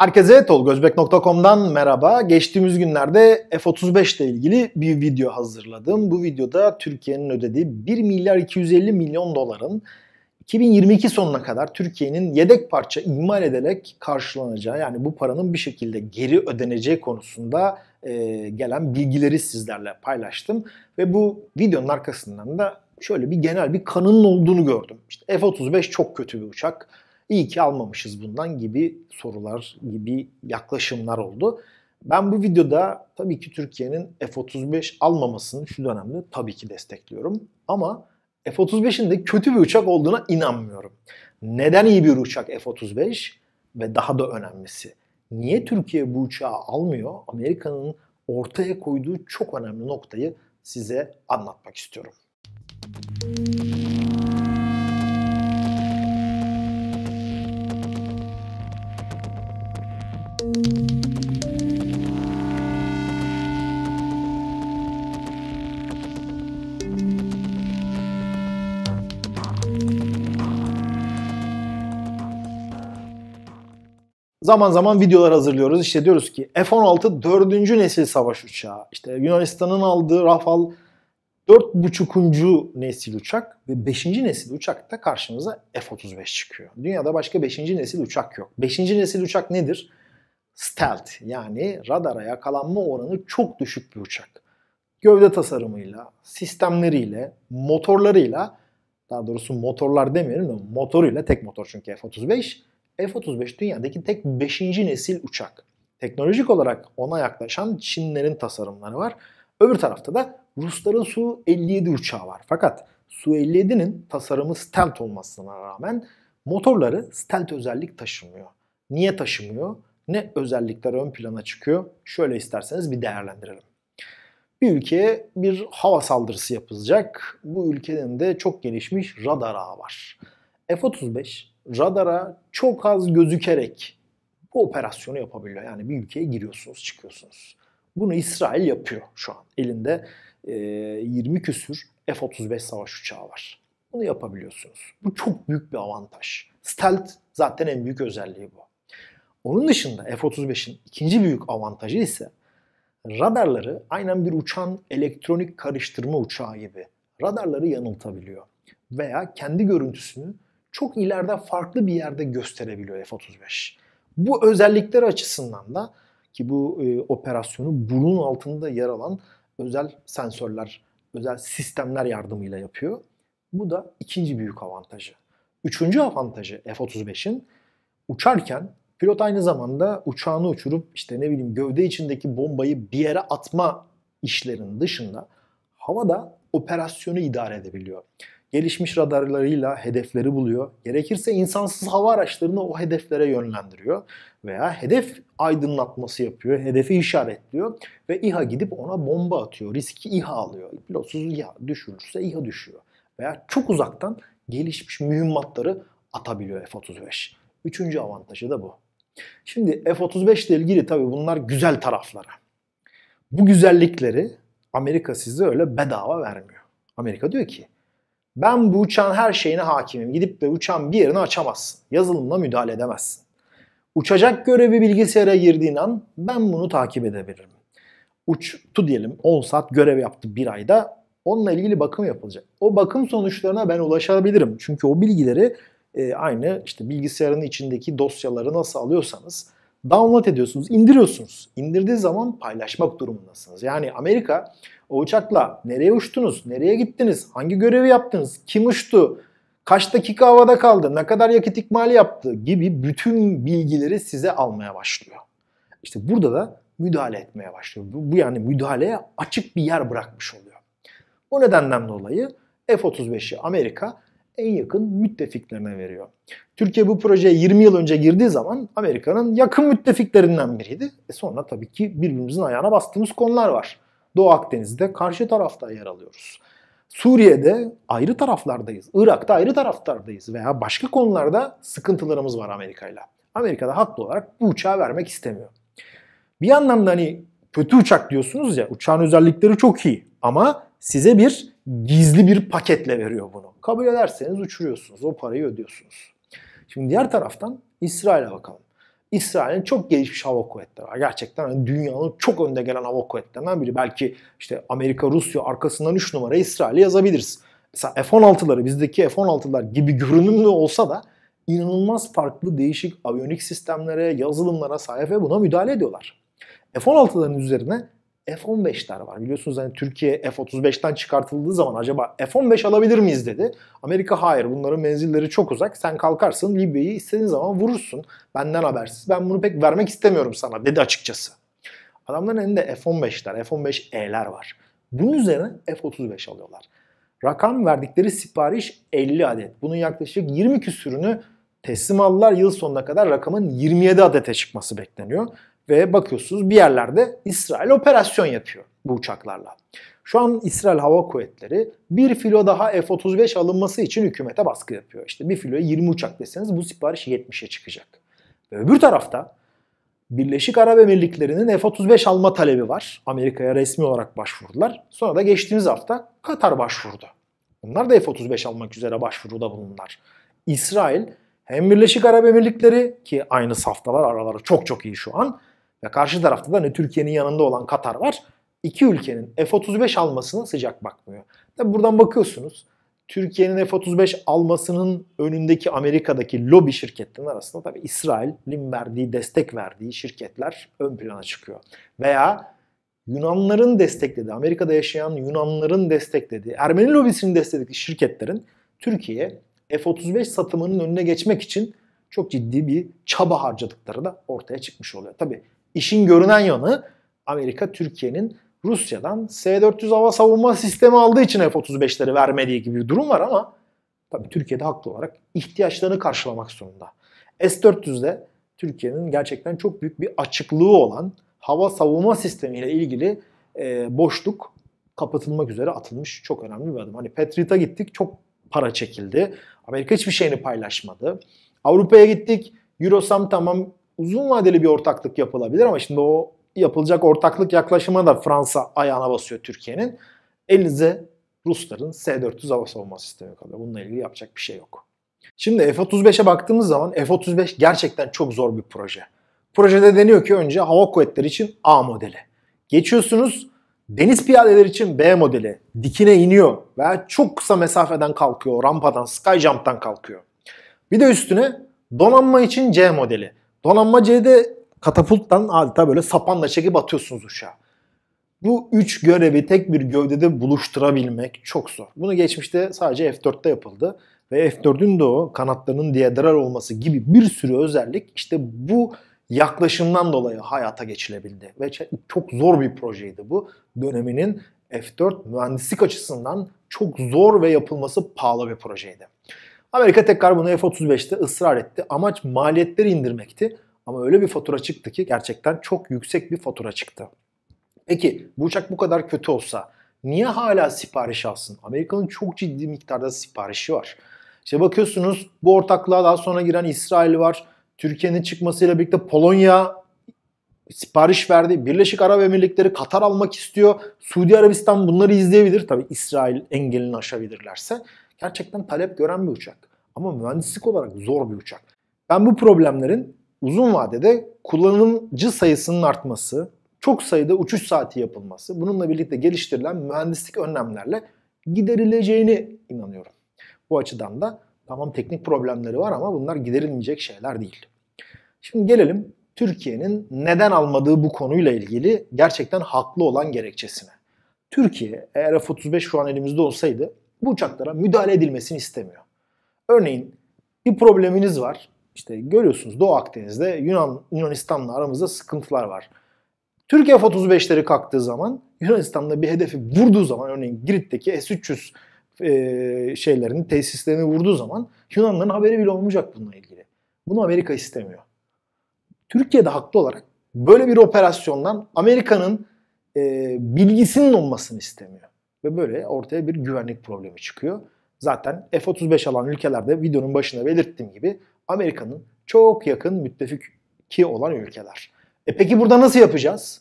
Herkese tolgozbek.com'dan merhaba. Geçtiğimiz günlerde F-35 ile ilgili bir video hazırladım. Bu videoda Türkiye'nin ödediği 1 milyar 250 milyon doların 2022 sonuna kadar Türkiye'nin yedek parça imal ederek karşılanacağı yani bu paranın bir şekilde geri ödeneceği konusunda e, gelen bilgileri sizlerle paylaştım. Ve bu videonun arkasından da şöyle bir genel bir kanının olduğunu gördüm. İşte F-35 çok kötü bir uçak İyi ki almamışız bundan gibi sorular, gibi yaklaşımlar oldu. Ben bu videoda tabii ki Türkiye'nin F-35 almamasını şu dönemde tabii ki destekliyorum. Ama F-35'in de kötü bir uçak olduğuna inanmıyorum. Neden iyi bir uçak F-35? Ve daha da önemlisi niye Türkiye bu uçağı almıyor? Amerika'nın ortaya koyduğu çok önemli noktayı size anlatmak istiyorum. Müzik zaman zaman videolar hazırlıyoruz. İşte diyoruz ki F-16 4. nesil savaş uçağı. İşte Yunanistan'ın aldığı Rafal 4.5. nesil uçak ve 5. nesil uçakta karşımıza F-35 çıkıyor. Dünyada başka 5. nesil uçak yok. 5. nesil uçak nedir? Stealth yani radara yakalanma oranı çok düşük bir uçak. Gövde tasarımıyla, sistemleriyle, motorlarıyla daha doğrusu motorlar demeyelim de motoruyla tek motor çünkü F-35 F-35 dünyadaki tek 5. nesil uçak. Teknolojik olarak ona yaklaşan Çinlerin tasarımları var. Öbür tarafta da Rusların Su-57 uçağı var. Fakat Su-57'nin tasarımı stealth olmasına rağmen motorları stealth özellik taşımıyor. Niye taşımıyor? Ne özellikler ön plana çıkıyor? Şöyle isterseniz bir değerlendirelim. Bir ülkeye bir hava saldırısı yapılacak. Bu ülkenin de çok gelişmiş radar ağı var. F-35 radara çok az gözükerek bu operasyonu yapabiliyor. Yani bir ülkeye giriyorsunuz, çıkıyorsunuz. Bunu İsrail yapıyor şu an. Elinde e, 20 küsür F-35 savaş uçağı var. Bunu yapabiliyorsunuz. Bu çok büyük bir avantaj. Stealth zaten en büyük özelliği bu. Onun dışında F-35'in ikinci büyük avantajı ise radarları aynen bir uçan elektronik karıştırma uçağı gibi radarları yanıltabiliyor. Veya kendi görüntüsünü çok ileride farklı bir yerde gösterebiliyor F-35. Bu özellikler açısından da ki bu e, operasyonu burun altında yer alan özel sensörler, özel sistemler yardımıyla yapıyor. Bu da ikinci büyük avantajı. Üçüncü avantajı F-35'in uçarken pilot aynı zamanda uçağını uçurup işte ne bileyim gövde içindeki bombayı bir yere atma işlerin dışında havada operasyonu idare edebiliyor gelişmiş radarlarıyla hedefleri buluyor. Gerekirse insansız hava araçlarını o hedeflere yönlendiriyor veya hedef aydınlatması yapıyor, hedefi işaretliyor ve İHA gidip ona bomba atıyor. Riski İHA alıyor. Pilotsuz İHA düşürürse İHA düşüyor. Veya çok uzaktan gelişmiş mühimmatları atabiliyor F-35. Üçüncü avantajı da bu. Şimdi F-35 ile ilgili tabi bunlar güzel tarafları. Bu güzellikleri Amerika size öyle bedava vermiyor. Amerika diyor ki ben bu uçağın her şeyine hakimim. Gidip de uçağın bir yerini açamazsın. Yazılımla müdahale edemezsin. Uçacak görevi bilgisayara girdiğin an ben bunu takip edebilirim. Uçtu diyelim 10 saat görev yaptı bir ayda. Onunla ilgili bakım yapılacak. O bakım sonuçlarına ben ulaşabilirim. Çünkü o bilgileri e, aynı işte bilgisayarın içindeki dosyaları nasıl alıyorsanız download ediyorsunuz, indiriyorsunuz. İndirdiği zaman paylaşmak durumundasınız. Yani Amerika o uçakla nereye uçtunuz? Nereye gittiniz? Hangi görevi yaptınız? Kim uçtu? Kaç dakika havada kaldı? Ne kadar yakıt ikmali yaptı? Gibi bütün bilgileri size almaya başlıyor. İşte burada da müdahale etmeye başlıyor. Bu, bu yani müdahaleye açık bir yer bırakmış oluyor. Bu nedenden dolayı F-35'i Amerika en yakın müttefiklerine veriyor. Türkiye bu projeye 20 yıl önce girdiği zaman Amerika'nın yakın müttefiklerinden biriydi. E sonra tabii ki birbirimizin ayağına bastığımız konular var. Doğu Akdeniz'de karşı tarafta yer alıyoruz. Suriye'de ayrı taraflardayız. Irak'ta ayrı taraflardayız veya başka konularda sıkıntılarımız var Amerika'yla. Amerika'da haklı olarak bu uçağı vermek istemiyor. Bir yandan hani kötü uçak diyorsunuz ya uçağın özellikleri çok iyi ama size bir gizli bir paketle veriyor bunu. Kabul ederseniz uçuruyorsunuz o parayı ödüyorsunuz. Şimdi diğer taraftan İsrail'e bakalım. İsrail'in çok gelişmiş hava kuvvetleri var. Gerçekten hani dünyanın çok önde gelen hava kuvvetlerinden biri. Belki işte Amerika, Rusya arkasından 3 numara İsrail'i yazabiliriz. Mesela F-16'ları bizdeki F-16'lar gibi görünümlü olsa da inanılmaz farklı değişik aviyonik sistemlere, yazılımlara sahip ve buna müdahale ediyorlar. F-16'ların üzerine F-15'ler var. Biliyorsunuz hani Türkiye F-35'ten çıkartıldığı zaman acaba F-15 alabilir miyiz dedi. Amerika hayır bunların menzilleri çok uzak. Sen kalkarsın Libya'yı istediğin zaman vurursun. Benden habersiz. Ben bunu pek vermek istemiyorum sana dedi açıkçası. Adamların elinde F-15'ler, F-15E'ler var. Bunun üzerine F-35 alıyorlar. Rakam verdikleri sipariş 50 adet. Bunun yaklaşık 20 küsürünü teslim aldılar. Yıl sonuna kadar rakamın 27 adete çıkması bekleniyor. Ve bakıyorsunuz bir yerlerde İsrail operasyon yapıyor bu uçaklarla. Şu an İsrail Hava Kuvvetleri bir filo daha F-35 alınması için hükümete baskı yapıyor. İşte bir filoya 20 uçak deseniz bu sipariş 70'e çıkacak. Ve öbür tarafta Birleşik Arap Emirlikleri'nin F-35 alma talebi var. Amerika'ya resmi olarak başvurdular. Sonra da geçtiğimiz hafta Katar başvurdu. Bunlar da F-35 almak üzere başvuruda bulunurlar. İsrail hem Birleşik Arap Emirlikleri ki aynı saftalar araları çok çok iyi şu an ve karşı tarafta da ne hani Türkiye'nin yanında olan Katar var. İki ülkenin F-35 almasına sıcak bakmıyor. Ve buradan bakıyorsunuz. Türkiye'nin F-35 almasının önündeki Amerika'daki lobi şirketlerin arasında tabi İsrail'in verdiği, destek verdiği şirketler ön plana çıkıyor. Veya Yunanların desteklediği, Amerika'da yaşayan Yunanların desteklediği, Ermeni lobisinin desteklediği şirketlerin Türkiye F-35 satımının önüne geçmek için çok ciddi bir çaba harcadıkları da ortaya çıkmış oluyor. Tabii. İşin görünen yanı Amerika Türkiye'nin Rusya'dan S-400 hava savunma sistemi aldığı için F-35'leri vermediği gibi bir durum var ama tabii Türkiye'de haklı olarak ihtiyaçlarını karşılamak zorunda. S-400'de Türkiye'nin gerçekten çok büyük bir açıklığı olan hava savunma sistemiyle ilgili e, boşluk kapatılmak üzere atılmış çok önemli bir adım. Hani Patriot'a gittik çok para çekildi. Amerika hiçbir şeyini paylaşmadı. Avrupa'ya gittik. Eurosam tamam uzun vadeli bir ortaklık yapılabilir ama şimdi o yapılacak ortaklık yaklaşıma da Fransa ayağına basıyor Türkiye'nin. Elinize Rusların S-400 hava savunma sistemi kalıyor. Bununla ilgili yapacak bir şey yok. Şimdi F-35'e baktığımız zaman F-35 gerçekten çok zor bir proje. Projede deniyor ki önce hava kuvvetleri için A modeli. Geçiyorsunuz deniz piyadeleri için B modeli. Dikine iniyor ve çok kısa mesafeden kalkıyor. Rampadan, sky kalkıyor. Bir de üstüne donanma için C modeli. Donanma C'de katapulttan adeta böyle sapanla çekip atıyorsunuz uçağı. Bu üç görevi tek bir gövdede buluşturabilmek çok zor. Bunu geçmişte sadece F4'te yapıldı. Ve F4'ün de o kanatlarının diyedral olması gibi bir sürü özellik işte bu yaklaşımdan dolayı hayata geçilebildi. Ve çok zor bir projeydi bu. Döneminin F4 mühendislik açısından çok zor ve yapılması pahalı bir projeydi. Amerika tekrar bunu F-35'te ısrar etti. Amaç maliyetleri indirmekti. Ama öyle bir fatura çıktı ki gerçekten çok yüksek bir fatura çıktı. Peki bu uçak bu kadar kötü olsa niye hala sipariş alsın? Amerika'nın çok ciddi miktarda siparişi var. İşte bakıyorsunuz bu ortaklığa daha sonra giren İsrail var. Türkiye'nin çıkmasıyla birlikte Polonya sipariş verdi. Birleşik Arap Emirlikleri Katar almak istiyor. Suudi Arabistan bunları izleyebilir. Tabi İsrail engelini aşabilirlerse. Gerçekten talep gören bir uçak. Ama mühendislik olarak zor bir uçak. Ben bu problemlerin uzun vadede kullanıcı sayısının artması, çok sayıda uçuş saati yapılması, bununla birlikte geliştirilen mühendislik önlemlerle giderileceğini inanıyorum. Bu açıdan da tamam teknik problemleri var ama bunlar giderilmeyecek şeyler değil. Şimdi gelelim Türkiye'nin neden almadığı bu konuyla ilgili gerçekten haklı olan gerekçesine. Türkiye eğer F-35 şu an elimizde olsaydı bu uçaklara müdahale edilmesini istemiyor. Örneğin bir probleminiz var. İşte görüyorsunuz Doğu Akdeniz'de Yunan Yunanistan'la aramızda sıkıntılar var. Türkiye F-35'leri kalktığı zaman Yunanistan'da bir hedefi vurduğu zaman örneğin Girit'teki S-300 e, şeylerini, tesislerini vurduğu zaman Yunanların haberi bile olmayacak bununla ilgili. Bunu Amerika istemiyor. Türkiye'de haklı olarak böyle bir operasyondan Amerika'nın e, bilgisinin olmasını istemiyor. Ve böyle ortaya bir güvenlik problemi çıkıyor. Zaten F-35 alan ülkelerde videonun başında belirttiğim gibi Amerika'nın çok yakın müttefiki olan ülkeler. E peki burada nasıl yapacağız?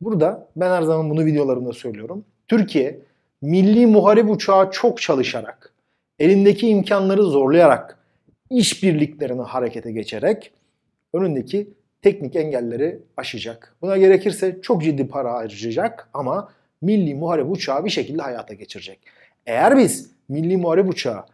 Burada ben her zaman bunu videolarımda söylüyorum. Türkiye milli muharip uçağı çok çalışarak, elindeki imkanları zorlayarak, işbirliklerini harekete geçerek önündeki teknik engelleri aşacak. Buna gerekirse çok ciddi para harcayacak ama milli muharip uçağı bir şekilde hayata geçirecek. Eğer biz milli muharip uçağı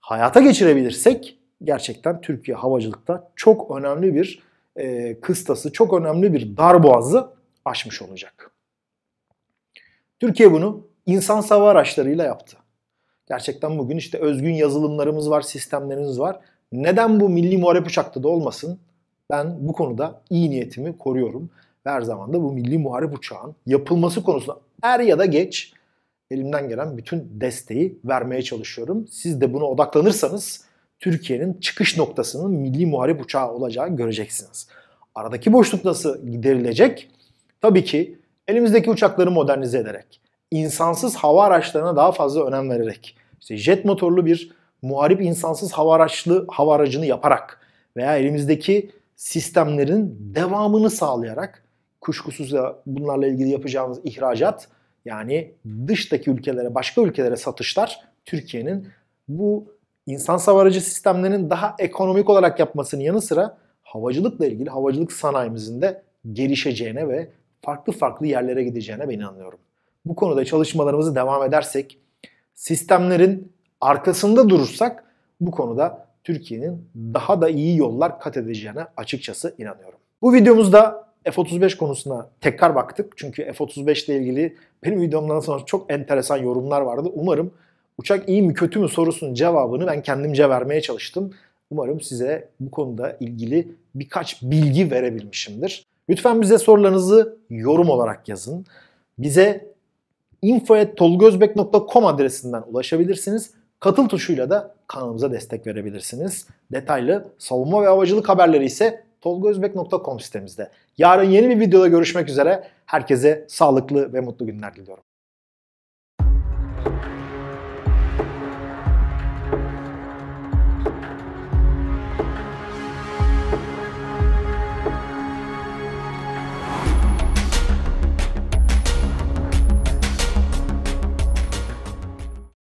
hayata geçirebilirsek gerçekten Türkiye havacılıkta çok önemli bir e, kıstası, çok önemli bir darboğazı aşmış olacak. Türkiye bunu insan sava araçlarıyla yaptı. Gerçekten bugün işte özgün yazılımlarımız var, sistemlerimiz var. Neden bu milli muharep uçakta da olmasın? Ben bu konuda iyi niyetimi koruyorum. Ve her zaman da bu milli muharip uçağın yapılması konusunda er ya da geç elimden gelen bütün desteği vermeye çalışıyorum. Siz de buna odaklanırsanız Türkiye'nin çıkış noktasının milli muharip uçağı olacağı göreceksiniz. Aradaki boşluk nasıl giderilecek? Tabii ki elimizdeki uçakları modernize ederek, insansız hava araçlarına daha fazla önem vererek, işte jet motorlu bir muharip insansız hava araçlı hava aracını yaparak veya elimizdeki sistemlerin devamını sağlayarak kuşkusuz bunlarla ilgili yapacağımız ihracat yani dıştaki ülkelere, başka ülkelere satışlar Türkiye'nin bu insan savarıcı sistemlerinin daha ekonomik olarak yapmasının yanı sıra havacılıkla ilgili havacılık sanayimizin de gelişeceğine ve farklı farklı yerlere gideceğine ben inanıyorum. Bu konuda çalışmalarımızı devam edersek, sistemlerin arkasında durursak bu konuda Türkiye'nin daha da iyi yollar kat edeceğine açıkçası inanıyorum. Bu videomuzda F-35 konusuna tekrar baktık. Çünkü F-35 ile ilgili benim videomdan sonra çok enteresan yorumlar vardı. Umarım uçak iyi mi kötü mü sorusunun cevabını ben kendimce vermeye çalıştım. Umarım size bu konuda ilgili birkaç bilgi verebilmişimdir. Lütfen bize sorularınızı yorum olarak yazın. Bize info.tolgozbek.com adresinden ulaşabilirsiniz. Katıl tuşuyla da kanalımıza destek verebilirsiniz. Detaylı savunma ve havacılık haberleri ise tolgozbek.com sitemizde. Yarın yeni bir videoda görüşmek üzere. Herkese sağlıklı ve mutlu günler diliyorum.